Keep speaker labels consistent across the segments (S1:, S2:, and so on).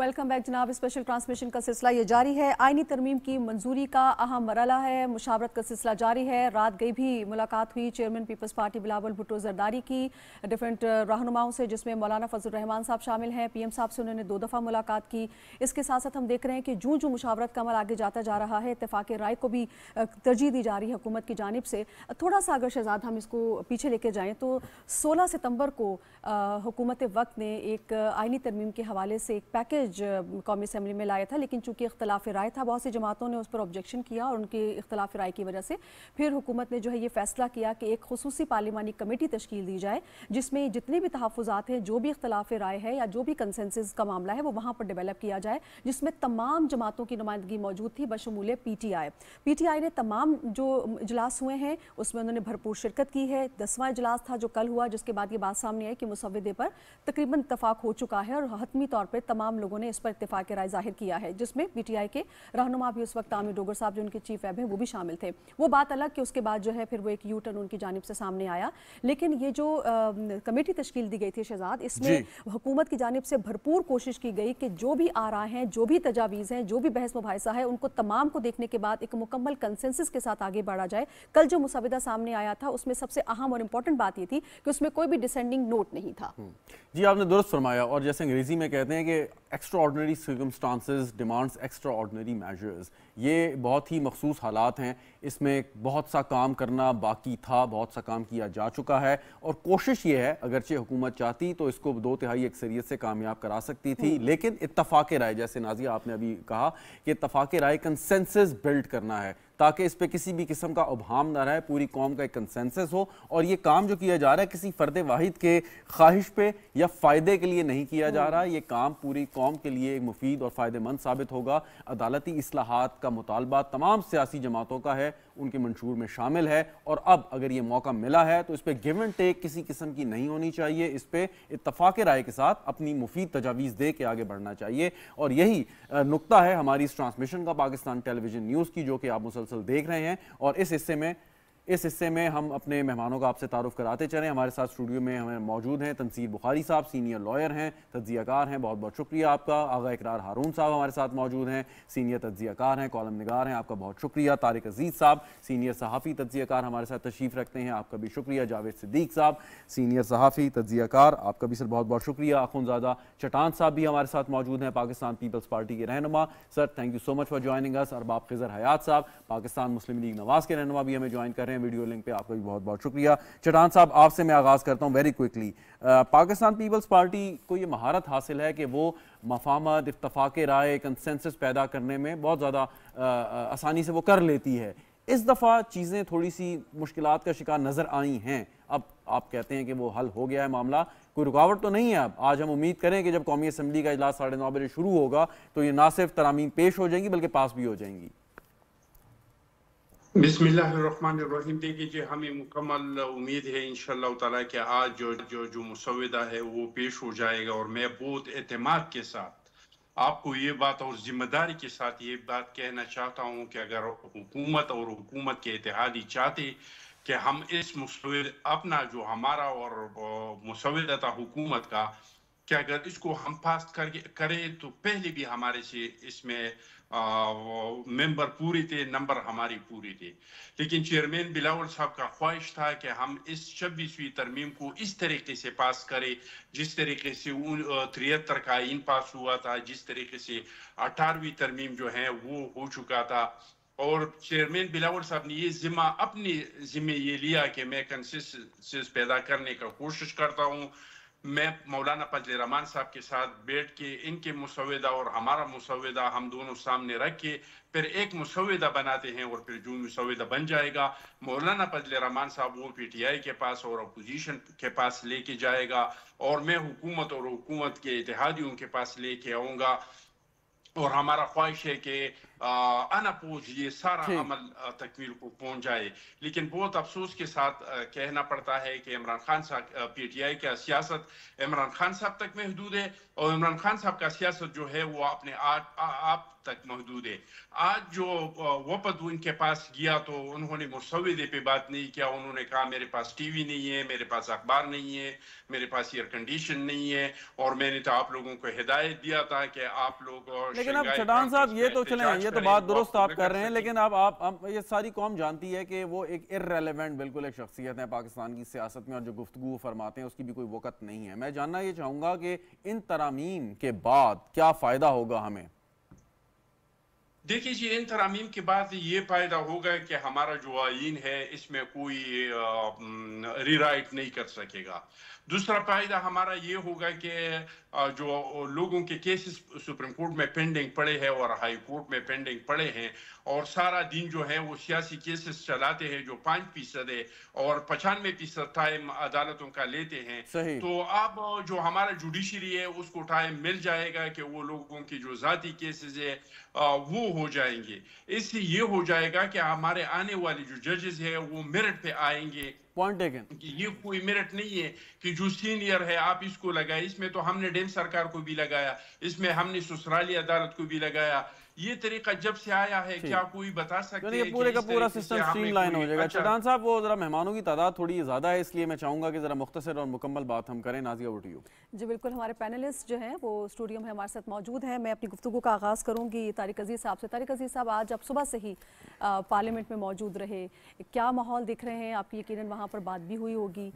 S1: Welcome back जनाब special transmission का सिलसिला ये जारी है आइनी तरमीम की मंजूरी का अहम मरला है मुशावरत का सिलसिला जारी है रात गई भी मुलाकात हुई chairman People's Party Bilawal Bhutto Zardari की डिफरेंट रहनुमाओं से जिसमें मौलाना फजल रहमान साहब शामिल हैं पीएम साहब से उन्होंने दो दफ़ा मुलाकात की इसके साथ साथ हम देख रहे हैं कि जूँ जूँ मुशावरत का अमल आगे जाता जा रहा है इतफाक़ राय को भी तरजीह दी जा रही है हुकूमत की जानब से थोड़ा सा अगर शहजाद हम इसको पीछे लेके जाएँ तो सोलह सितम्बर को हुकूमत वक्त ने एक आइनी तरमीम के हवाले से एक पैकेज मैसेज कौमी असम्बली में लाया था लेकिन चूंकि इख्तलाफ राय था बहुत सी जमातों ने उस पर ऑब्जेक्शन किया और उनके इख्तलाफ राय की वजह से फिर हुकूमत ने जो है ये फैसला किया कि एक खसूसी पार्लिमानी कमेटी तश्कील दी जाए जिसमें जितने भी तहफ़ात हैं जो भी इख्तलाफ राय है या जो भी कंसेंसस का मामला है वो वहाँ पर डेवलप किया जाए जिसमें तमाम जमातों की नुमाइंदगी मौजूद थी बशमूल P T I P T I ने तमाम जो इजलास हुए हैं उसमें उन्होंने भरपूर शिरकत की है दसवां इजलास था जो कल हुआ जिसके बाद ये बात सामने आई कि मुसवदे पर तकरीबन इतफाक़ हो चुका है और हतमी तौर पर तमाम लोगों ने इस पर इतफाक राय जाहिर किया है जिसमें पीटीआई के रहनुमा भी उस वक्त आमिर डोगर साहब जो उनके चीफ एब हैं वो भी शामिल थे वो बात अलग कि उसके बाद जो है फिर वो एक यू टर्न उनकी जानब से सामने आया लेकिन ये जो कमेटी तश्कील दी गई थी शहजाद इसमें हुकूमत की जानब से भरपूर कोशिश की गई कि जो भी आ रहा है जो भी तजावीज़ हैं जो भी बहस मुबासा है उनको तमाम को देखने के बाद एक मुकम्मल कंसेंसिस के साथ आगे बढ़ा जाए कल जो मुसविदा सामने आया था उसमें सबसे अहम और इम्पोर्टेंट बात ये थी कि उसमें कोई भी डिसेंडिंग नोट नहीं था हम्म।
S2: जी आपने दुरुस्त फरमाया और जैसे अंग्रेजी में कहते हैं कि extraordinary circumstances demands extraordinary measures ये बहुत ही मखसूस हालात हैं इसमें बहुत सा काम करना बाकी था बहुत सा काम किया जा चुका है और कोशिश ये है अगरचे हुकूमत चाहती तो इसको दो तिहाई अक्सरियत से कामयाब करा सकती थी हम्म। लेकिन इतफाक़ राय जैसे नाजिया आपने अभी कहा कि इतफाक़ राय कंसेंसस बिल्ड करना है ताकि इस पर किसी भी किस्म का उभाम ना रहे पूरी कौम का एक कंसेंसस हो और ये काम जो किया जा रहा है किसी फ़र्द वाहिद के ख्वाहिश पे या फ़ायदे के लिए नहीं किया जा रहा हम्म। ये काम पूरी कौम के लिए एक मुफीद और फ़ायदेमंद साबित होगा अदालती असलाहत का मुतालबा तमाम सियासी जमातों का है उनके मंशूर में शामिल है और अब अगर ये मौका मिला है तो इस पर गिव एंड टेक किसी किस्म की नहीं होनी चाहिए इस पर इतफाक़ राय के साथ अपनी मुफीद तजावीज़ दे के आगे बढ़ना चाहिए और यही नुकता है हमारी इस ट्रांसमिशन का पाकिस्तान टेलीविज़न न्यूज़ की जो कि आप मुसलसल देख रहे हैं और इस हिस्से में इस हिस्से में हम अपने मेहमानों का आपसे तारुफ कराते चलें हमारे साथ स्टूडियो में हमें मौजूद हैं तनसीर बुखारी साहब सीनियर लॉयर हैं कार हैं बहुत बहुत शुक्रिया आपका आगा इकरार हारून साहब हमारे साथ मौजूद हैं सीनियर कार हैं कॉलम नगार हैं आपका बहुत शुक्रिया तारिक अजीज़ साहब सीनियर सहाफ़ी कार हमारे साथ तशरीफ़ रखते हैं आपका भी शुक्रिया जावेद सिद्दीक साहब सीनियर सहाफ़ी कार आपका भी सर बहुत बहुत शुक्रिया आखुनजादा चटान साहब भी हमारे साथ मौजूद हैं पाकिस्तान पीपल्स पार्टी के रहनमा sir thank you so much for joining us Arbab Khizar Hayat साहब पाकिस्तान मुस्लिम लीग नवाज़ के रहनमा भी हमें ज्वाइन कर रहे हैं हैं वीडियो लिंक पे आपका भी बहुत बहुत शुक्रिया चटान साहब आपसे मैं आगाज़ करता हूँ very quickly Pakistan People's Party को ये महारत हासिल है कि वो मफामत इतफाक़ राय कंसेंसस पैदा करने में बहुत ज़्यादा आसानी से वो कर लेती है इस दफ़ा चीज़ें थोड़ी सी मुश्किल का शिकार नज़र आई हैं अब आप कहते हैं कि वो हल हो गया है मामला कोई रुकावट तो नहीं है अब आज हम उम्मीद करें कि जब कौमी असम्बली का अजलास साढ़े नौ बजे शुरू होगा तो ये ना सिर्फ तरामीम पेश हो जाएंगी बल्कि पास भी हो जाएंगी
S3: बिसमीम देखिए हमें मुकम्मल उम्मीद है इन ताला कि आज जो जो जो मुसविदा है वो पेश हो जाएगा और मैं बहुत अहतम के साथ आपको ये बात और ज़िम्मेदारी के साथ ये बात कहना चाहता हूँ कि अगर हुकूमत और हुकूमत के इतिहादी चाहते कि हम इस मुसविद अपना जो हमारा और मुसविदा था हुकूमत का कि अगर इसको हम पास करके करें तो पहले भी हमारे से इसमें मेंबर पूरे थे नंबर हमारी पूरी थी लेकिन चेयरमैन बिलावल साहब का ख्वाहिश था कि हम इस छब्बीसवीं तरमीम को इस तरीके से पास करें जिस तरीके से तिहत्तर का इन पास हुआ था जिस तरीके से अठारहवीं तरमीम जो है वो हो चुका था और चेयरमैन बिलावल साहब ने ये जिम्मा अपने जिम्मे ये लिया कि मैं कंसिस पैदा करने का कोशिश करता हूँ मैं मौलाना फजल रहमान साहब के साथ बैठ के इनके मुसविदा और हमारा मुसविदा हम दोनों सामने रख के फिर एक मुसविदा बनाते हैं और फिर जो मुसविदा बन जाएगा मौलाना फजल रहमान साहब वो पी टी आई के पास और अपोजिशन के पास लेके जाएगा और मैं हुकूमत और हुकूमत के इतिहादियों के पास लेके आऊँगा और हमारा ख्वाहिश है कि अनपूज ये सारा अमल तकमील को पहुंच जाए लेकिन बहुत अफसोस के साथ कहना पड़ता है कि इमरान खान साहब पी टी आई का सियासत इमरान खान साहब तक महदूद है और इमरान खान साहब का सियासत जो है वो अपने आप तक महदूद है आज जो वपद उनके पास गया तो उन्होंने मुसविदे पे बात नहीं किया उन्होंने कहा मेरे पास टीवी नहीं है मेरे पास अखबार नहीं है मेरे पास एयर कंडीशन नहीं है और मैंने तो आप लोगों को हिदायत दिया था कि आप लोग लेकिन अब चटान साहब तो ये तो चले ये तो बात दुरुस्त आप कर रहे हैं
S2: लेकिन अब आप ये सारी कौम जानती है कि वो एक इरेलीवेंट बिल्कुल एक शख्सियत है पाकिस्तान की सियासत में और जो गुफ्तु फरमाते हैं उसकी भी कोई वक़्त नहीं है मैं जानना ये चाहूँगा कि इन तरामीम के बाद क्या फ़ायदा होगा हमें
S3: देखिए जी इन तरामीम के बाद ये फायदा होगा कि हमारा जो आइन है इसमें कोई रिराइट नहीं कर सकेगा दूसरा फायदा हमारा ये होगा कि जो लोगों के केसेस सुप्रीम कोर्ट में पेंडिंग पड़े हैं और हाई कोर्ट में पेंडिंग पड़े हैं और सारा दिन जो है वो सियासी केसेस चलाते हैं जो पांच फीसद है और पचानवे फीसद टाइम अदालतों का लेते हैं तो अब जो हमारा जुडिशरी है उसको टाइम मिल जाएगा कि वो लोगों की जो जाती केसेस है वो हो जाएंगे इससे ये हो जाएगा कि हमारे आने वाले जो जजेस हैं वो मेरिट पे आएंगे पॉइंट ये कोई मेरिट नहीं है कि जो सीनियर है आप इसको लगाए इसमें तो हमने डेम सरकार को भी लगाया इसमें हमने ससुराली अदालत को भी लगाया ये तरीका जब से आया है क्या कोई बता सकते हैं पूरे का पूरा सिस्टम स्ट्रीम लाइन हो जाएगा अच्छा। चौधान
S2: साहब वो जरा मेहमानों की तादाद थोड़ी ज़्यादा है इसलिए मैं चाहूंगा कि जरा मुख्तर और मुकम्मल बात हम करें नाजिया ओटी
S1: जी बिल्कुल हमारे पैनलिस्ट जो हैं वो स्टूडियो में हमारे साथ मौजूद हैं मैं अपनी गुफ्तु का आगाज़ करूँगी तारिक अजीज़ साहब से तारिक अजीज़ साहब आज आप सुबह से ही पार्लियामेंट में मौजूद रहे क्या माहौल दिख रहे हैं आपकी यकीन वहाँ पर बात भी हुई होगी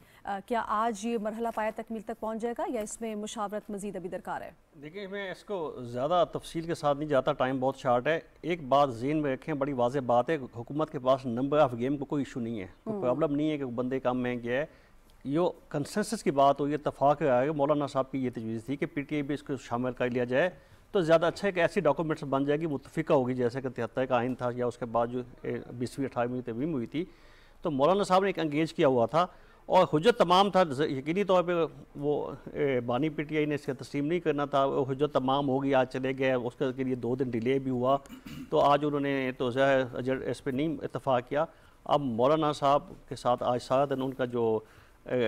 S1: क्या आज ये मरहला पाया तकमील तक पहुँच जाएगा या इसमें मुशावरत मजीद अभी दरकार है
S4: देखिए मैं इसको ज़्यादा तफसील के साथ नहीं जाता टाइम बहुत बहुत शार्ट है एक बात जेन में रखें बड़ी वाजे बात है हुकूमत के पास नंबर ऑफ गेम को कोई इशू नहीं है कोई प्रॉब्लम हम्म। नहीं है कि बंदे काम में गया है यो कंसेंसस की बात हो ये तफाक मौलाना साहब की ये तजवीज़ थी कि पी टी आई भी इसको शामिल कर लिया जाए तो ज़्यादा अच्छा एक ऐसी डॉक्यूमेंट्स बन जाएगी मुतफ़ा होगी जैसे कि तिहत्तर का आइन था या उसके बाद जो बीसवीं अठारहवीं तवीम हुई थी तो मौलाना साहब ने एक एंगेज किया हुआ था और हजरत तमाम था यकीनी तौर पर वो बानी पी टी आई ने इसका तस्लीम नहीं करना था हजरत तमाम हो गई आज चले गए उसके लिए दो दिन डिले भी हुआ तो आज उन्होंने तो अजर इस पर नहीं इतफ़ा किया अब मौलाना साहब के साथ आज सारा दिन उनका जो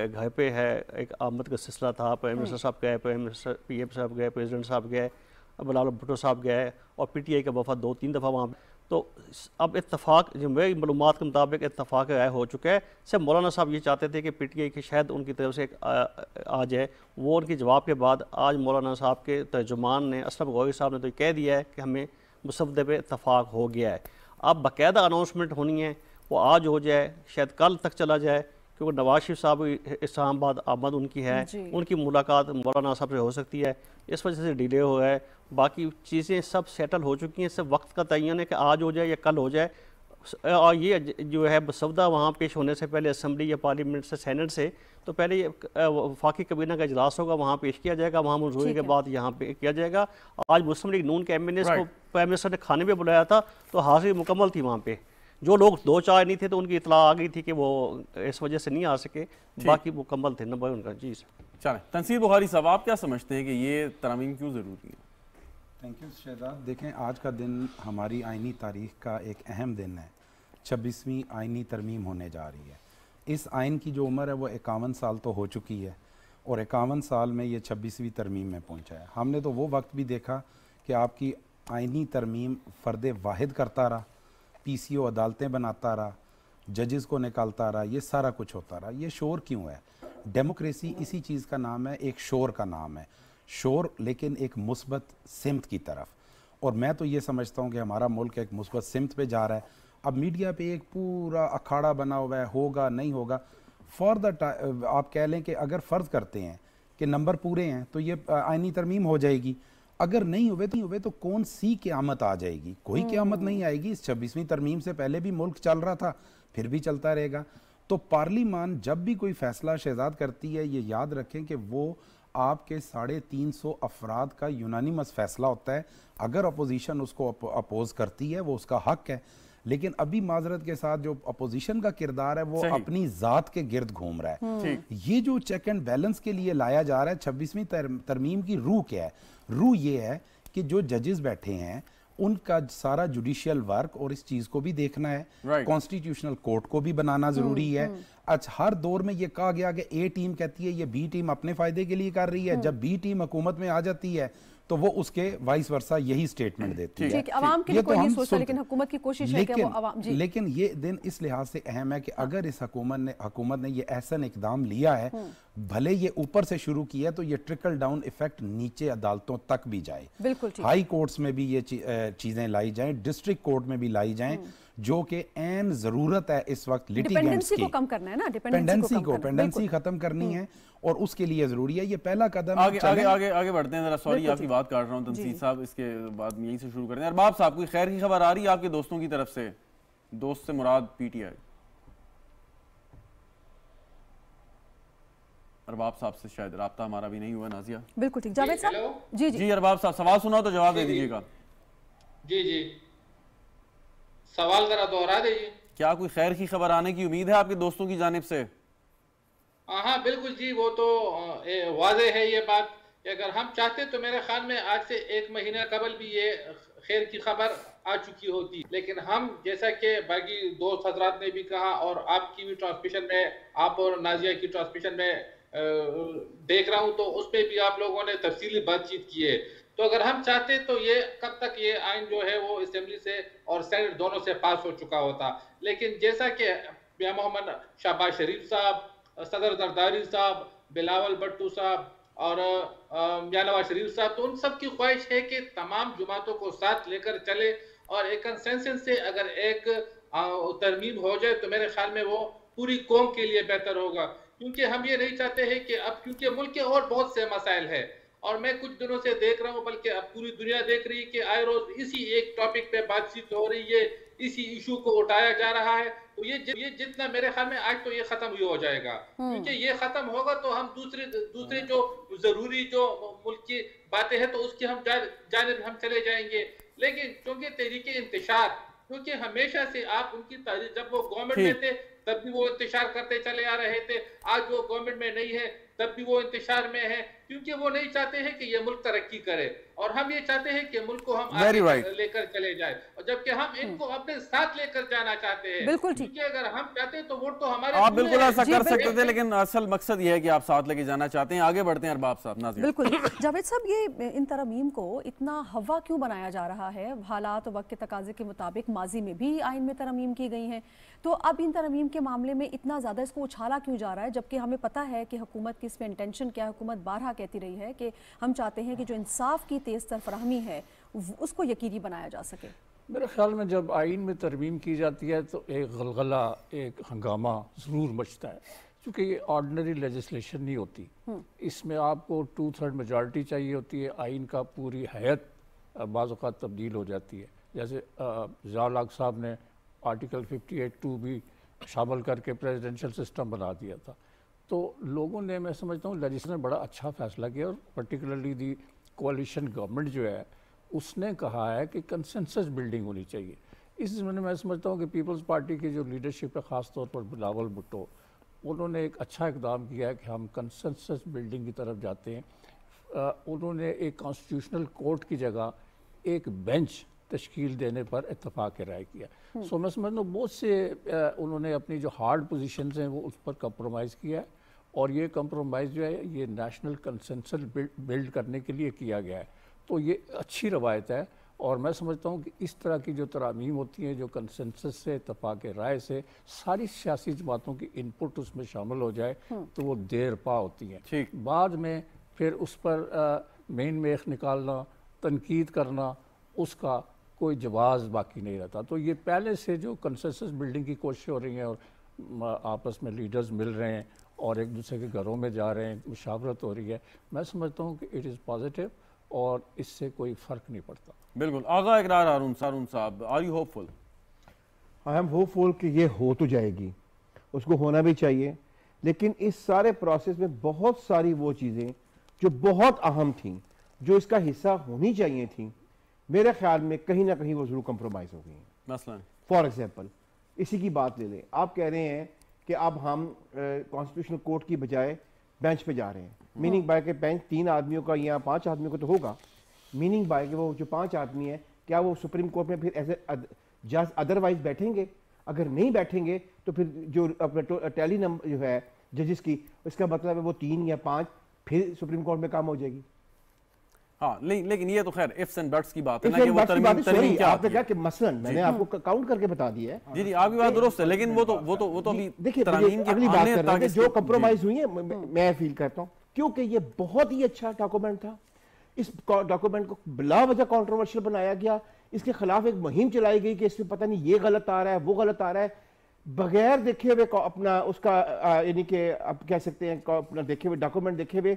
S4: घर पे है एक आमद का सिलसिला था प्राइम हम्म। मिनिस्टर साहब गए प्राइम मिनिस्टर पी साहब गए प्रेजिडेंट साहब गए बलाल भुट्टो साहब गए और आई का वफा दो तीन दफ़ा वहाँ तो अब इतफाक़ जमवे मालूम के मुताबिक इतफाक़ राय हो चुका है सिर्फ मौलाना साहब ये चाहते थे कि पी टी आई की शायद उनकी तरफ से एक आ, जाए वो उनके जवाब के बाद आज मौलाना साहब के तर्जुमान ने असलम गौरी साहब ने तो कह दिया है कि हमें मुसदे पर इतफाक़ हो गया है अब बाकायदा अनाउंसमेंट होनी है वो आज हो जाए शायद कल तक चला जाए क्योंकि नवाज शरीफ साहब इस्लामाबाद आमद उनकी है उनकी मुलाकात मौलाना साहब से हो सकती है इस वजह से डिले हो गया है बाकी चीज़ें सब सेटल हो चुकी हैं सब वक्त का तयन है कि आज हो जाए या कल हो जाए और ये जो है बसवदा वहाँ पेश होने से पहले असम्बली या पार्लियामेंट से सैनट से तो पहले ये वफाकी कबीना का अजलास होगा वहाँ पेश किया जाएगा वहाँ मंजूरी के बाद यहाँ पे किया जाएगा आज मुस्लिम लीग नून के एम एन एस को प्राइम मिनिस्टर ने खाने पर बुलाया था तो हाजिरी मुकम्मल थी वहाँ पर जो लोग दो चार नहीं थे तो उनकी इतला आ गई थी कि वो इस वजह से नहीं आ सके बाकी मुकम्मल थे नंबर उनका जी सर चलें तनसीर बुखारी साहब आप क्या समझते हैं कि ये तरामीम
S2: क्यों
S5: ज़रूरी है थैंक यू शहजाद देखें आज का दिन हमारी आइनी तारीख का एक अहम दिन है छब्बीसवीं आइनी तरमीम होने जा रही है इस आइन की जो उम्र है वो इक्यावन साल तो हो चुकी है और इक्यावन साल में ये छब्बीसवीं तरमीम में पहुंचा है हमने तो वो वक्त भी देखा कि आपकी आइनी तरमीम फ़र्द वाहिद करता रहा पी सी ओ अदालतें बनाता रहा जजेस को निकालता रहा ये सारा कुछ होता रहा ये शोर क्यों है डेमोक्रेसी इसी चीज़ का नाम है एक शोर का नाम है शोर लेकिन एक मुस्बत सिमत की तरफ और मैं तो ये समझता हूँ कि हमारा मुल्क एक मुस्बत सिमत पे जा रहा है अब मीडिया पे एक पूरा अखाड़ा बना हुआ है होगा नहीं होगा फॉर द आप कह लें कि अगर फ़र्ज़ करते हैं कि नंबर पूरे हैं तो ये आइनी तरमीम हो जाएगी अगर नहीं हुए तो हुए तो कौन सी क्यामत आ जाएगी कोई हम्म। क्यामत नहीं आएगी इस छब्बीसवीं तरमीम से पहले भी मुल्क चल रहा था फिर भी चलता रहेगा तो पार्लिमान जब भी कोई फ़ैसला शहजाद करती है ये याद रखें कि वो आपके साढ़े तीन सौ अफराद का यूनानिमस फैसला होता है अगर अपोजिशन उसको अपोज करती है वो उसका हक है लेकिन अभी माजरत के साथ जो अपोजिशन का किरदार है वो अपनी जात के गिर्द घूम रहा है हम्म। ये जो चेक एंड बैलेंस के लिए लाया जा रहा है छब्बीसवीं तरमीम की रूह क्या है रूह ये है कि जो जजेस बैठे हैं उनका सारा जुडिशियल वर्क और इस चीज को भी देखना है कॉन्स्टिट्यूशनल right. कोर्ट को भी बनाना जरूरी हम्म, है अच्छा हर दौर में ये कहा गया कि ए टीम कहती है ये बी टीम अपने फायदे के लिए कर रही है हम्म। जब बी टीम हुकूमत में आ जाती है तो वो उसके वाइस वर्षा यही स्टेटमेंट hmm. देती है ठीक, के लिए तो कोई नहीं लेकिन
S1: हुकूमत की कोशिश है कि वो आवाम जी
S5: लेकिन ये दिन इस लिहाज से अहम है कि हाँ। अगर इस हकुमत ने हकुमत ने ये ऐसा इकदाम लिया है हम्म। भले ये ऊपर से शुरू किया तो ये ट्रिकल डाउन इफेक्ट नीचे अदालतों तक भी जाए बिल्कुल हाई कोर्ट्स में भी ये चीज़ें लाई जाएं डिस्ट्रिक्ट कोर्ट में भी लाई जाएं हम्म। जो कि एन जरूरत है इस वक्त डिपेंडेंसी को
S1: कम करना है ना डिपेंडेंसी को डिपेंडेंसी
S5: खत्म करनी हम्म। है और उसके लिए जरूरी है ये पहला कदम आगे आगे आगे आगे बढ़ते हैं जरा सॉरी आपकी
S2: बात काट रहा हूं तनसीद साहब इसके बाद यहीं से शुरू करते हैं अरबाब साहब कोई खैर की खबर आ रही है आपके दोस्तों की तरफ से दोस्त से मुराद पीटीआई अरबाब साहब से शायद रहा हमारा भी नहीं हुआ नाजिया
S1: बिल्कुल ठीक जावेद साहब जी जी
S2: जी अरबाब साहब सवाल सुना तो जवाब दे दीजिएगा जी जी सवाल
S6: जरा दोहरा दीजिए
S2: क्या कोई खैर की खबर आने की उम्मीद है आपके दोस्तों की जानब से
S6: हाँ बिल्कुल जी वो तो वाज है ये बात अगर हम चाहते तो मेरे ख्याल में आज से एक महीना कबल भी ये खैर की खबर आ चुकी होती लेकिन हम जैसा कि बाकी दोस्त हजरात ने भी कहा और आपकी भी ट्रांसमिशन में आप और नाजिया की ट्रांसमिशन में देख रहा हूँ तो उस पर भी आप लोगों ने तफसीली बातचीत की है तो अगर हम चाहते तो ये कब तक ये आइन जो है वो असेंबली से और सेनेट दोनों से पास हो चुका होता लेकिन जैसा कि मियाँ मोहम्मद शहबाज शरीफ साहब सदर जरदारी साहब बिलावल भट्टू साहब और मियाँ नवाज शरीफ साहब तो उन सब की ख्वाहिश है कि तमाम जुमातों को साथ लेकर चले और एक कंसेंसस से अगर एक तरमीम हो जाए तो मेरे ख्याल में वो पूरी कौम के लिए बेहतर होगा क्योंकि हम ये नहीं चाहते हैं कि अब क्योंकि मुल्क के और बहुत से मसाइल है और मैं कुछ दिनों से देख रहा हूँ बल्कि अब पूरी दुनिया देख रही है कि आए रोज इसी एक टॉपिक पे बातचीत हो रही है इसी इशू को उठाया जा रहा है तो ये जि, ये जितना मेरे ख्याल में आज तो ये खत्म ही हो जाएगा हम्म। क्योंकि ये खत्म होगा तो हम दूसरे दूसरे जो जरूरी जो मुल्क की बातें हैं तो उसकी हम जाने जानब हम चले जाएंगे लेकिन चूंकि तहरीके इंतशार क्योंकि हमेशा से आप उनकी जब वो गवर्नमेंट में थे तब भी वो इंतजार करते चले आ रहे थे आज वो गवर्नमेंट में नहीं है तब भी वो इंतजार में है क्योंकि वो नहीं चाहते हैं कि ये मुल्क तरक्की करे और हम ये चाहते हैं कि मुल्क को हम right. लेकर चले जाए और जबकि हम hmm. इनको अपने साथ लेकर जाना चाहते हैं बिल्कुल ठीक है अगर हम चाहते हैं तो वोट तो हमारे आप बिल्कुल ऐसा कर सकते थे
S2: लेकिन असल मकसद ये है कि आप साथ लेके जाना चाहते हैं आगे बढ़ते हैं अरबाब साहब नाजिर
S1: बिल्कुल जावेद साहब ये इन तरमीम को इतना हवा क्यों बनाया जा रहा है हालात तो वक्त के तकाजे के मुताबिक माजी में भी आइन में तरमीम की गई है तो अब इन तरमीम के मामले में इतना ज़्यादा इसको उछाला क्यों जा रहा है जबकि हमें पता है कि हुकूमत की इसमें इंटेंशन क्या है हुकूमत बारह कहती रही है कि हम चाहते हैं कि जो इंसाफ की तेज़ तरफराहमी है उसको यकीनी बनाया जा सके
S7: मेरे ख्याल में जब आइन में तरमीम की जाती है तो एक गलगला एक हंगामा ज़रूर मचता है क्योंकि ये ऑर्डनरी लेजिस्लेशन नहीं होती हम्म। इसमें आपको टू थर्ड मेजॉरिटी चाहिए होती है आइन का पूरी हैत बाज़ा तब्दील हो जाती है जैसे जयालाग साहब ने आर्टिकल फिफ्टी एट टू भी शामिल करके प्रेजिडेंशल सिस्टम बना दिया था तो लोगों ने मैं समझता हूँ लजिस ने बड़ा अच्छा फैसला किया और पर्टिकुलरली दी कोलिशन गवर्नमेंट जो है उसने कहा है कि कंसेंसस बिल्डिंग होनी चाहिए इस ज़माने मैं समझता हूँ कि पीपल्स पार्टी की जो लीडरशिप है ख़ास तौर पर बिलावल भुट्टो उन्होंने एक अच्छा इकदाम किया है कि हम कंसेंसस बिल्डिंग की तरफ जाते हैं आ, उन्होंने एक कॉन्स्टिट्यूशनल कोर्ट की जगह एक बेंच तश्कील देने पर इतफाक़ राय किया सो हम्म। मैं समझता हूँ बहुत से आ, उन्होंने अपनी जो हार्ड पोजिशन हैं वो उस पर कंप्रोमाइज़ किया है और ये कंप्रोमाइज़ जो है ये नेशनल कंसेंस बिल्ड करने के लिए किया गया है तो ये अच्छी रवायत है और मैं समझता हूँ कि इस तरह की जो तरामीम होती हैं जो कंसेंसस से इतफाक़ राय से सारी सियासी जमातों की इनपुट उसमें शामिल हो जाए हम्म। तो वो देर पा होती हैं ठीक बाद में फिर उस पर मेन मेख निकालना तनकीद करना उसका कोई जवाब बाकी नहीं रहता तो ये पहले से जो कंसेंसस बिल्डिंग की कोशिश हो रही है और आपस में लीडर्स मिल रहे हैं और एक दूसरे के घरों में जा रहे हैं मुशावरत हो रही है मैं समझता हूँ कि इट इज़ पॉजिटिव और
S2: इससे कोई फ़र्क नहीं पड़ता बिल्कुल आगा इकरार हारून सारून साहब are you hopeful
S8: I am hopeful कि ये हो तो जाएगी उसको होना भी चाहिए लेकिन इस सारे प्रोसेस में बहुत सारी वो चीज़ें जो बहुत अहम थी जो इसका हिस्सा होनी चाहिए थी मेरे ख्याल में कहीं ना कहीं वो ज़रूर कंप्रोमाइज़ हो गई हैं फॉर एग्ज़ाम्पल इसी की बात ले लें आप कह रहे हैं कि अब हम कॉन्स्टिट्यूशनल कोर्ट की बजाय बेंच पे जा रहे हैं मीनिंग हाँ। बाय के बेंच तीन आदमियों का या पांच आदमियों का तो होगा मीनिंग बाय के वो जो पांच आदमी है क्या वो सुप्रीम कोर्ट में फिर एज जज अदरवाइज बैठेंगे अगर नहीं बैठेंगे तो फिर जो अपना टैली नंबर जो है जजिस की इसका मतलब है वो तीन या पाँच फिर सुप्रीम कोर्ट में काम हो जाएगी
S2: हाँ लेकिन ये तो खैर इफ्स एंड बट्स की बात है ना कि वो तर्मीन तर्मीन क्या आपने
S8: कहा कि मसलन मैंने आपको काउंट करके बता दिया है
S2: जी जी आपकी बात दुरुस्त है लेकिन वो तो वो तो वो तो अभी देखिए अगली बात कर रहे हैं जो
S8: कॉम्प्रोमाइज हुई है मैं फील करता हूँ क्योंकि ये बहुत ही अच्छा डॉक्यूमेंट था इस डॉक्यूमेंट को बिला वजह कॉन्ट्रोवर्शियल बनाया गया इसके खिलाफ एक मुहिम चलाई गई कि इसमें पता नहीं ये गलत आ रहा है वो गलत आ रहा है बगैर देखे हुए अपना उसका यानी कि आप कह सकते हैं अपना देखे हुए डॉक्यूमेंट देखे हुए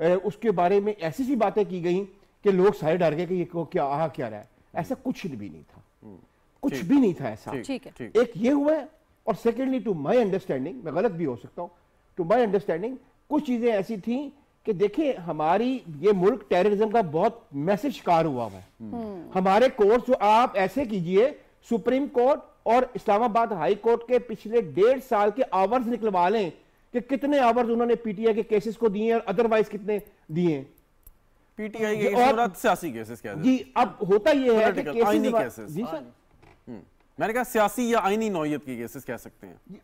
S8: उसके बारे में ऐसी सी बातें की गई कि लोग सारे डर गए कि ये क्या आह क्या रहा है ऐसा कुछ भी नहीं था हम्म। कुछ भी नहीं था ऐसा ठीक है एक ये हुआ है और सेकेंडली टू माई अंडरस्टैंडिंग मैं गलत भी हो सकता हूँ टू माई अंडरस्टैंडिंग कुछ चीज़ें ऐसी थी कि देखिए हमारी ये मुल्क टेररिज्म का बहुत मैसेज कार हुआ हुआ है हम्म। हम्म। हमारे कोर्ट जो आप ऐसे कीजिए सुप्रीम कोर्ट और इस्लामाबाद हाई कोर्ट के पिछले डेढ़ साल के आवर्स निकलवा लें कि कितने आवर्स उन्होंने पीटीआई के केसेस को दिए और अदरवाइज कितने दिए पीटीआई के और
S2: सियासी केसेस क्या जी
S8: अब होता यह है कि केसेस, केसेस जी सर
S2: हम्म। मैंने कहा सियासी या आईनी नौयत की केसेस कह सकते हैं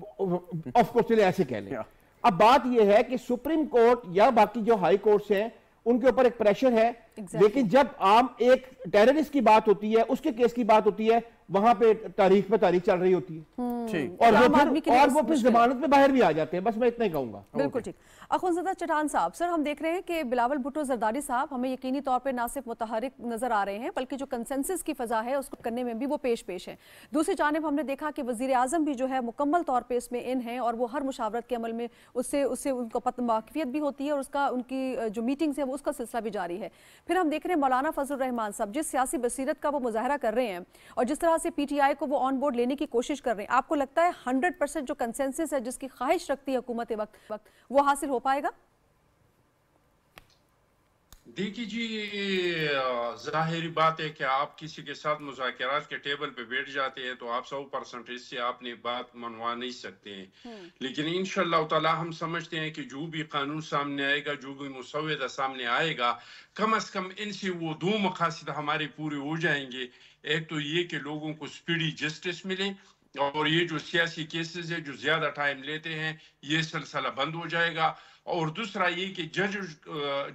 S8: ऑफकोर्स कोर्स ऐसे कह लें अब बात यह है कि सुप्रीम कोर्ट या बाकी जो हाई कोर्ट्स हैं उनके ऊपर एक प्रेशर है exactly. लेकिन जब आम एक टेररिस्ट की बात होती है उसके केस की बात होती है वहां पे तारीख पे तारीख चल रही होती है
S1: हम्म, और वो फिर और वो फिर जमानत
S8: में बाहर भी आ जाते हैं बस मैं इतना ही कहूंगा
S7: बिल्कुल
S1: ठीक अखुनजदा चटान साहब सर हम देख रहे हैं कि बिलावल भुट्टो जरदारी साहब हमें यकीनी तौर पर ना सिर्फ मुतहरिक नजर आ रहे हैं बल्कि जो कंसेंसस की फजा है उसको करने में भी वो पेश पेश है दूसरी जानब हमने देखा कि वजीर आजम भी जो है मुकम्मल तौर पर इसमें इन है और वो हर मुशावरत के अमल में उससे उससे उनको पत वाकफियत भी होती है और उसका उनकी जो मीटिंग्स है वो उसका सिलसिला भी जारी है फिर हम देख रहे हैं मौलाना फजल रहमान साहब जिस सियासी बसीरत का वो मुजाहरा कर रहे हैं और जिस तरह से पीटीआई को वो ऑन बोर्ड लेने की कोशिश कर रहे हैं आपको लगता है हंड्रेड परसेंट जो कंसेंसिस है जिसकी ख्वाहिश रखती है हुकूमत वक्त वक्त वो हासिल हो पाएगा
S3: देखिए जी जाहिर बात है कि आप किसी के साथ मुजात के टेबल पे बैठ जाते हैं तो आप सौ परसेंट इससे आपने बात मनवा नहीं सकते हैं हम्म। लेकिन इन शाह हम समझते हैं कि जो भी कानून सामने आएगा जो भी मुसवदा सामने आएगा कम अज कम इनसे वो दो मकासद हमारे पूरे हो जाएंगे एक तो ये कि लोगों को स्पीडी जस्टिस मिले और ये जो सियासी केसेस है जो ज्यादा टाइम लेते हैं ये सिलसिला बंद हो जाएगा और दूसरा ये कि जज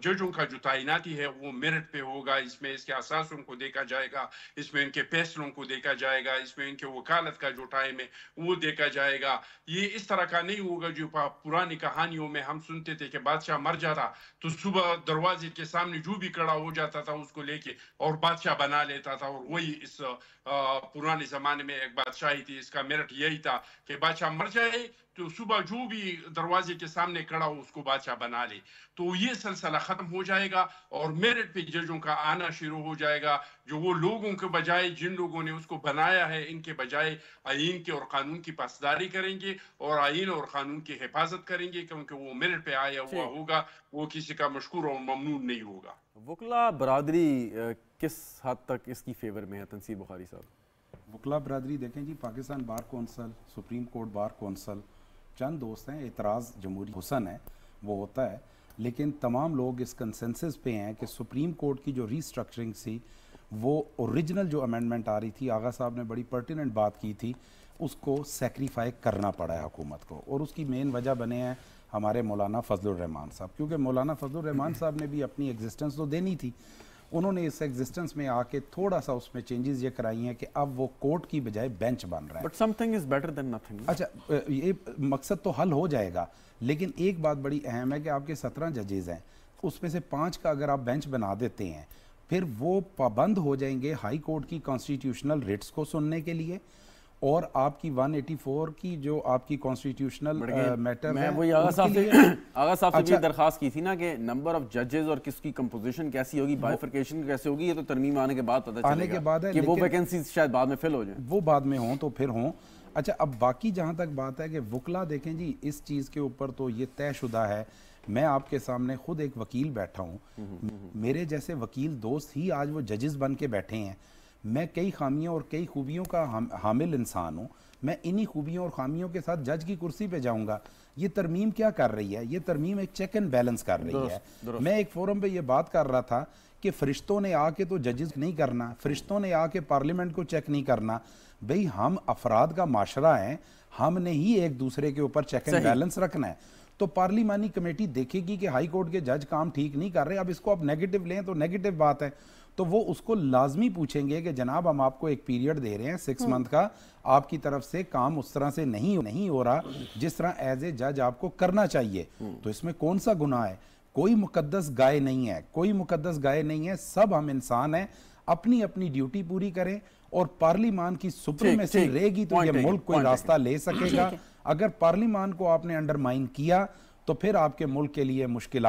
S3: जजों का जो तैनाती है वो मेरिट पे होगा इसमें इसके असासों को देखा जाएगा इसमें इनके फैसलों को देखा जाएगा इसमें इनके वकालत का जो टाइम है वो देखा जाएगा ये इस तरह का नहीं होगा जो पुरानी कहानियों में हम सुनते थे कि बादशाह मर जाता तो सुबह दरवाजे के सामने जो भी कड़ा हो जाता था उसको लेके और बादशाह बना लेता था और वही इस पुराने जमाने में एक बादशाही थी इसका मेरठ यही था कि बादशाह मर जाए तो सुबह जो भी दरवाजे के सामने खड़ा हो उसको बादशाह बना ले तो ये सिलसिला ख़त्म हो जाएगा और मेरठ पे जजों का आना शुरू हो जाएगा जो वो लोगों के बजाय जिन लोगों ने उसको बनाया है इनके बजाय आइन के और कानून की पासदारी करेंगे और आइन और कानून की हिफाजत करेंगे क्योंकि वो मेरठ पे आया हुआ होगा वो किसी का मशहूर और ममनून नहीं होगा वकला
S2: बरदरी किस हद तक इसकी फेवर में है तनसीर बुखारी साहब
S5: वकला बरदरी देखें जी Pakistan bar council supreme court bar council चंद दोस्त हैं एतराज़ जमहूरी हुसन है वो होता है लेकिन तमाम लोग इस कंसेंसस पे हैं कि सुप्रीम कोर्ट की जो रीस्ट्रक्चरिंग थी वो ओरिजिनल जो अमेंडमेंट आ रही थी आगा साहब ने बड़ी पर्टिनेंट बात की थी उसको सेक्रीफाई करना पड़ा है हुकूमत को और उसकी मेन वजह बने हैं हमारे मौलाना फजलरहमान साहब क्योंकि मौलाना फजलरहमान साहब ने भी अपनी एग्जिस्टेंस तो देनी थी उन्होंने इस एग्जिस्टेंस में आके थोड़ा सा उसमें चेंजेस ये कराई हैं कि अब वो कोर्ट की बजाय बेंच बन रहा है but something is better than nothing अच्छा ये मकसद तो हल हो जाएगा लेकिन एक बात बड़ी अहम है कि आपके सत्रह जजेज़ हैं उसमें से पाँच का अगर आप बेंच बना देते हैं फिर वो पाबंद हो जाएंगे हाई कोर्ट की कॉन्स्टिट्यूशनल रिट्स को सुनने के लिए और आपकी 184 की जो आपकी कॉन्स्टिट्यूशनल मैटर मैं वही आगा
S2: साहब से आगा साहब से अच्छा, दरखास्त की थी ना कि नंबर ऑफ जजेस और किसकी कंपोजिशन कैसी होगी बाइफिकेशन कैसे होगी ये तो तरमीम आने के बाद पता आने के बाद है कि वो वैकेंसीज शायद बाद में फिल हो
S5: जाए वो बाद में हो तो फिर हो अच्छा अब बाकी जहां तक बात है कि वकला देखें जी इस चीज़ के ऊपर तो ये तयशुदा है मैं आपके सामने खुद एक वकील बैठा हूँ हम्म, हम्म, हम्म। मेरे जैसे वकील दोस्त ही आज वो जजेस बन के बैठे हैं मैं कई खामियों और कई खूबियों का हम, हामिल इंसान हूँ मैं इन्हीं खूबियों और खामियों के साथ जज की कुर्सी पे जाऊंगा ये तरमीम क्या कर रही है ये तरमीम एक चेक एंड बैलेंस कर रही है मैं एक फोरम पे ये बात कर रहा था कि फरिश्तों ने आके तो जजेस नहीं करना फरिश्तों ने आके पार्लियामेंट को चेक नहीं करना भाई हम अफराद का माशरा हैं हमने ही एक दूसरे के ऊपर चेक एंड बैलेंस रखना है तो पार्लिमानी कमेटी देखेगी कि हाई कोर्ट के जज काम ठीक नहीं कर रहे अब इसको आप नेगेटिव लें तो नेगेटिव बात है तो वो उसको लाजमी पूछेंगे कि जनाब हम आपको एक पीरियड दे रहे हैं सिक्स हम्म। मंथ का आपकी तरफ से काम उस तरह से नहीं नहीं हो रहा जिस तरह एज ए जज आपको करना चाहिए हम्म। तो इसमें कौन सा गुना है कोई मुकदस गाय नहीं है कोई मुकदस गाय नहीं है सब हम इंसान हैं अपनी अपनी ड्यूटी पूरी करें और पार्लिमान की सुप्रीमेसी रहेगी तो ये मुल्क कोई रास्ता ले सकेगा अगर पार्लिमान को आपने अंडरमाइन किया तो फिर आपके मुल्क के लिए मुश्किल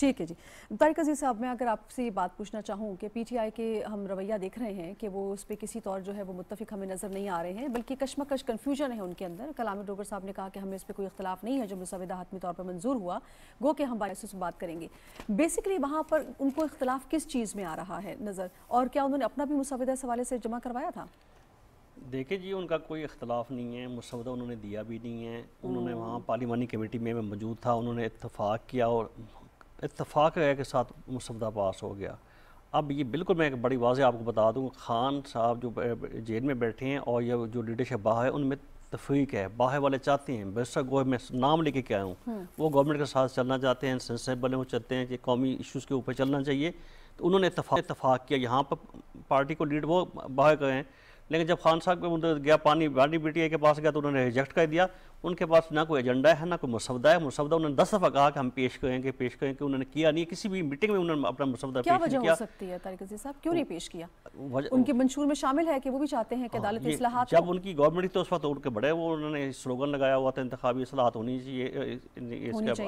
S5: ठीक
S1: है जी तारिक अजीज साहब मैं अगर आपसे ये बात पूछना चाहूँ कि पी टी आई के हम रवैया देख रहे हैं कि वो उस पर किसी तौर जो है वो मुतफिक हमें नज़र नहीं आ रहे हैं बल्कि कश्मकश कन्फ्यूजन है उनके अंदर आमिर डोगर साहब ने कहा कि हमें इस पर कोई इख्तलाफ नहीं है जो मुसविदा हतमी तौर पर मंजूर हुआ गो के हम से बात करेंगे बेसिकली वहाँ पर उनको इख्तलाफ किस चीज़ में आ रहा है नज़र और क्या उन्होंने अपना भी मुसविदा इस हवाले से जमा करवाया था
S4: देखिए जी उनका कोई इख्तलाफ नहीं है मुसवदा उन्होंने दिया भी नहीं है उन्होंने वहाँ हम्म। पार्लिमानी कमेटी में मौजूद था उन्होंने इतफाक़ किया और इतफाक़ के साथ मुसवदा पास हो गया अब ये बिल्कुल मैं एक बड़ी वाजह आपको बता दूँ खान साहब जो जेल में बैठे हैं और ये जो लीडरशिप बाहर है उनमें तफरीक है बाहर वाले चाहते हैं बेसर गोह में नाम लेके आया हूँ हम्म। वो गवर्नमेंट के साथ चलना चाहते हैं सेंसेबल वो चलते हैं कि कौमी इश्यूज़ के ऊपर चलना चाहिए तो उन्होंने इतफाक़ किया यहाँ पर पार्टी को लीड वो बाहर गए हैं लेकिन जब खान साहब के गया पानी वानी बीटीए के पास गया तो उन्होंने रिजेक्ट कर दिया उनके पास ना कोई एजेंडा है ना कोई मुसवदा है मुसवदा उन्होंने दस दफ़ा कहा कि हम पेश करेंगे पेश करेंगे उन्होंने किया नहीं किसी भी मीटिंग में उन्होंने अपना मुसवदा पेश नहीं किया
S1: सकती है तारिक अजीज साहब क्यों नहीं पेश किया उनके मंशूर में शामिल है कि वो भी चाहते हैं कि हाँ, अदालत असलाहत जब
S4: उनकी गवर्नमेंट थी तो उस वक्त उनके बड़े वो उन्होंने स्लोगन लगाया हुआ था इंतबी असलाहत होनी चाहिए